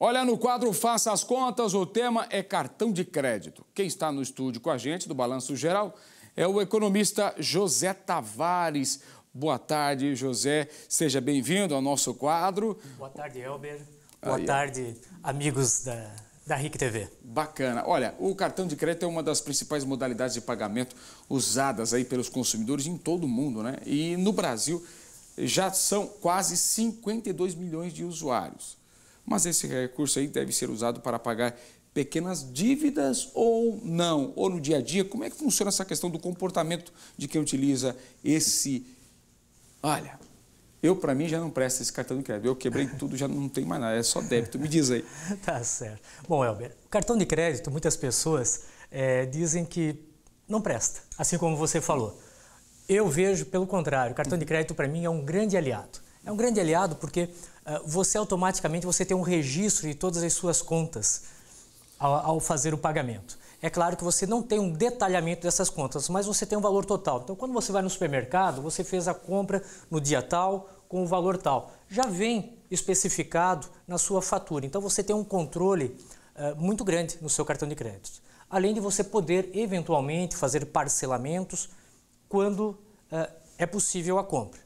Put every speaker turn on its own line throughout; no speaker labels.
Olha, no quadro Faça as Contas, o tema é cartão de crédito. Quem está no estúdio com a gente do Balanço Geral é o economista José Tavares. Boa tarde, José. Seja bem-vindo ao nosso quadro.
Boa tarde, Elber.
Boa Aí, tarde, amigos da, da RIC TV. Bacana. Olha, o cartão de crédito é uma das principais modalidades de pagamento usadas aí pelos consumidores em todo o mundo, né? E no Brasil já são quase 52 milhões de usuários mas esse recurso aí deve ser usado para pagar pequenas dívidas ou não? Ou no dia a dia, como é que funciona essa questão do comportamento de quem utiliza esse? Olha, eu para mim já não presto esse cartão de crédito. Eu quebrei tudo, já não tem mais nada, é só débito. Me diz aí.
tá certo. Bom, Elber, cartão de crédito, muitas pessoas é, dizem que não presta, assim como você falou. Eu vejo pelo contrário, cartão de crédito para mim é um grande aliado. É um grande aliado porque ah, você automaticamente você tem um registro de todas as suas contas ao, ao fazer o pagamento. É claro que você não tem um detalhamento dessas contas, mas você tem um valor total. Então, quando você vai no supermercado, você fez a compra no dia tal, com o valor tal. Já vem especificado na sua fatura. Então, você tem um controle uh, muito grande no seu cartão de crédito. Além de você poder, eventualmente, fazer parcelamentos quando uh, é possível a compra.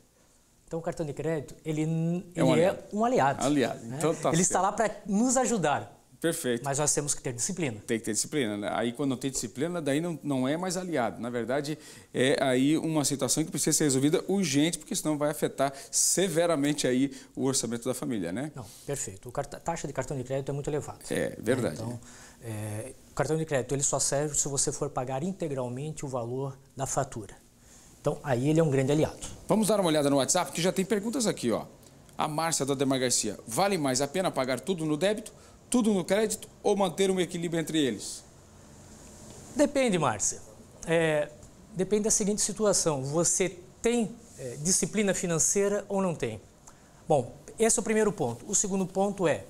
Então o cartão de crédito, ele, é ele é um aliado. É um aliado, aliado. Né? Então, tá ele certo. está lá
para nos ajudar. Perfeito. Mas nós temos que ter disciplina. Tem que ter disciplina. Né? Aí quando não tem disciplina, daí não, não é mais aliado. Na verdade, é aí uma situação que precisa ser resolvida urgente, porque senão vai afetar severamente aí o orçamento da família, né? Não,
perfeito. A taxa de cartão de crédito é muito elevada.
É, né? verdade. Então,
é, o cartão de crédito ele só serve se você for pagar integralmente o valor da fatura.
Então, aí ele é um grande aliado. Vamos dar uma olhada no WhatsApp, que já tem perguntas aqui, ó. A Márcia da Demar Garcia. Vale mais a pena pagar tudo no débito, tudo no crédito ou manter um equilíbrio entre eles? Depende, Márcia.
É, depende da seguinte situação. Você tem é, disciplina financeira ou não tem? Bom, esse é o primeiro ponto. O segundo ponto é,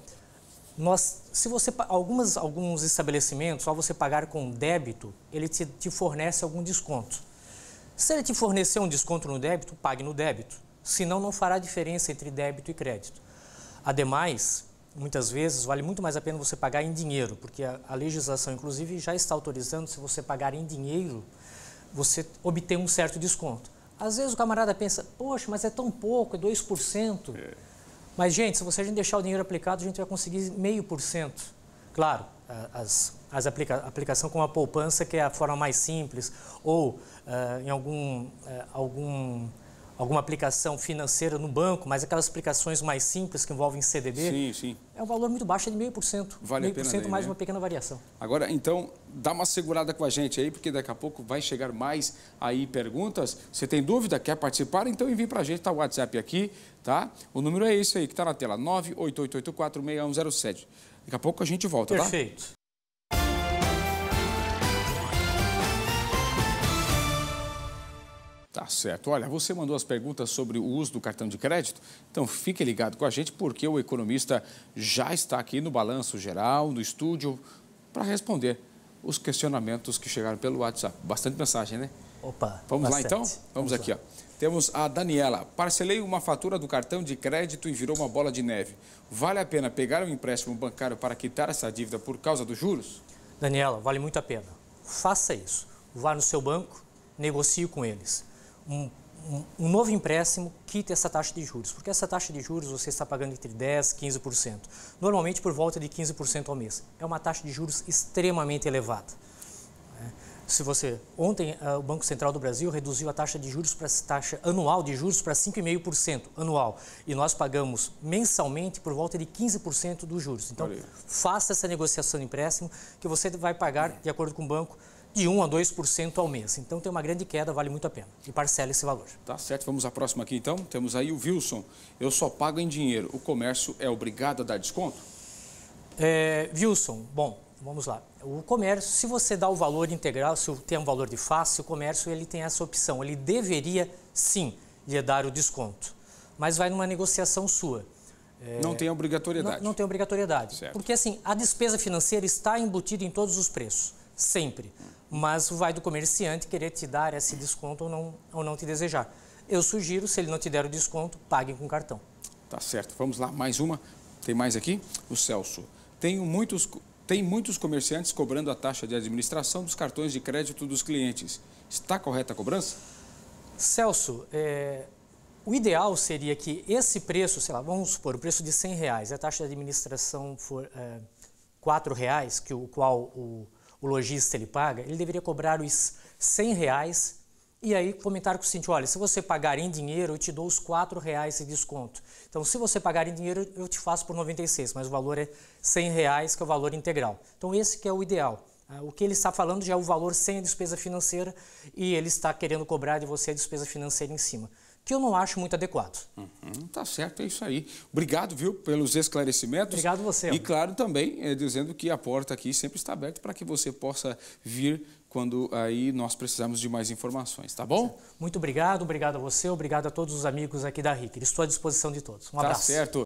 nós, se você algumas, alguns estabelecimentos, ao você pagar com débito, ele te, te fornece algum desconto. Se ele te fornecer um desconto no débito, pague no débito. Senão, não fará diferença entre débito e crédito. Ademais, muitas vezes vale muito mais a pena você pagar em dinheiro, porque a, a legislação, inclusive, já está autorizando, se você pagar em dinheiro, você obter um certo desconto. Às vezes o camarada pensa, poxa, mas é tão pouco, é 2%. É. Mas, gente, se você deixar o dinheiro aplicado, a gente vai conseguir meio por cento. Claro, as as aplica aplicação com a poupança, que é a forma mais simples, ou uh, em algum, uh, algum, alguma aplicação financeira no banco, mas aquelas aplicações mais
simples que envolvem CDB, sim, sim.
é um valor muito baixo é de 0,5%. Vale 0,5% a pena cento mais né? uma pequena variação.
Agora, então, dá uma segurada com a gente aí, porque daqui a pouco vai chegar mais aí perguntas. Você tem dúvida, quer participar? Então envie para a gente, está o WhatsApp aqui, tá? O número é esse aí que está na tela, 988846107. Daqui a pouco a gente volta, Perfeito. tá? Perfeito. Tá certo. Olha, você mandou as perguntas sobre o uso do cartão de crédito, então fique ligado com a gente porque o economista já está aqui no Balanço Geral, no estúdio, para responder os questionamentos que chegaram pelo WhatsApp. Bastante mensagem, né? Opa. Vamos bastante. lá então? Vamos, Vamos aqui, ó. Temos a Daniela. Parcelei uma fatura do cartão de crédito e virou uma bola de neve. Vale a pena pegar um empréstimo bancário para quitar essa dívida por causa dos juros?
Daniela, vale muito a pena. Faça isso. Vá no seu banco, negocie com eles um, um, novo empréstimo quita essa taxa de juros, porque essa taxa de juros você está pagando entre 10% e 15%, normalmente por volta de 15% ao mês. É uma taxa de juros extremamente elevada. Né? Se você ontem eh, o Banco Central do Brasil reduziu a taxa de juros para taxa anual de juros para 5,5% anual e nós pagamos mensalmente por volta de 15% dos juros. Então, Valeu. faça essa negociação de empréstimo que você vai pagar uhum. de acordo com o banco de 1 a 2% ao mês. Então tem uma grande queda, vale muito a
pena. E parcela esse valor. Tá certo, vamos à próxima aqui então. Temos aí o Wilson. Eu só pago em dinheiro. O comércio é obrigado a dar desconto?
É, Wilson, bom, vamos lá. O comércio, se você dá o valor integral, se tem um valor de face, o comércio ele tem essa opção. Ele deveria sim lhe dar o desconto, mas vai numa negociação sua.
É... não tem obrigatoriedade. Não,
não tem obrigatoriedade. Certo. Porque assim, a despesa financeira está embutida em todos os preços, sempre mas vai do comerciante querer te dar esse desconto ou não, ou não te desejar. Eu sugiro, se ele não te der o desconto, pague com cartão.
Tá certo. Vamos lá, mais uma. Tem mais aqui? O Celso. Tenho muitos, tem muitos comerciantes cobrando a taxa de administração dos cartões de crédito dos clientes. Está correta a cobrança?
Celso, é, o ideal seria que esse preço, sei lá, vamos supor, o preço de 100 reais, a taxa de administração for é, 4 reais, que o qual o o lojista ele paga, ele deveria cobrar os 100 reais e aí comentar com o seguinte, olha, se você pagar em dinheiro, eu te dou os 4 reais de desconto. Então, se você pagar em dinheiro, eu te faço por 96, mas o valor é 100 reais, que é o valor integral. Então, esse que é o ideal. Ah, o que ele está falando já é o valor sem a despesa financeira e ele está querendo cobrar de você a despesa financeira em cima que eu não acho muito adequado.
Uhum, tá certo, é isso aí. Obrigado, viu, pelos esclarecimentos. Obrigado você. E claro, também é, dizendo que a porta aqui sempre está aberta para que você possa vir quando aí nós precisamos de mais informações, tá bom?
Muito obrigado, obrigado a você, obrigado a todos os amigos aqui da RIC. Estou
à disposição de todos. Um tá abraço. Tá certo.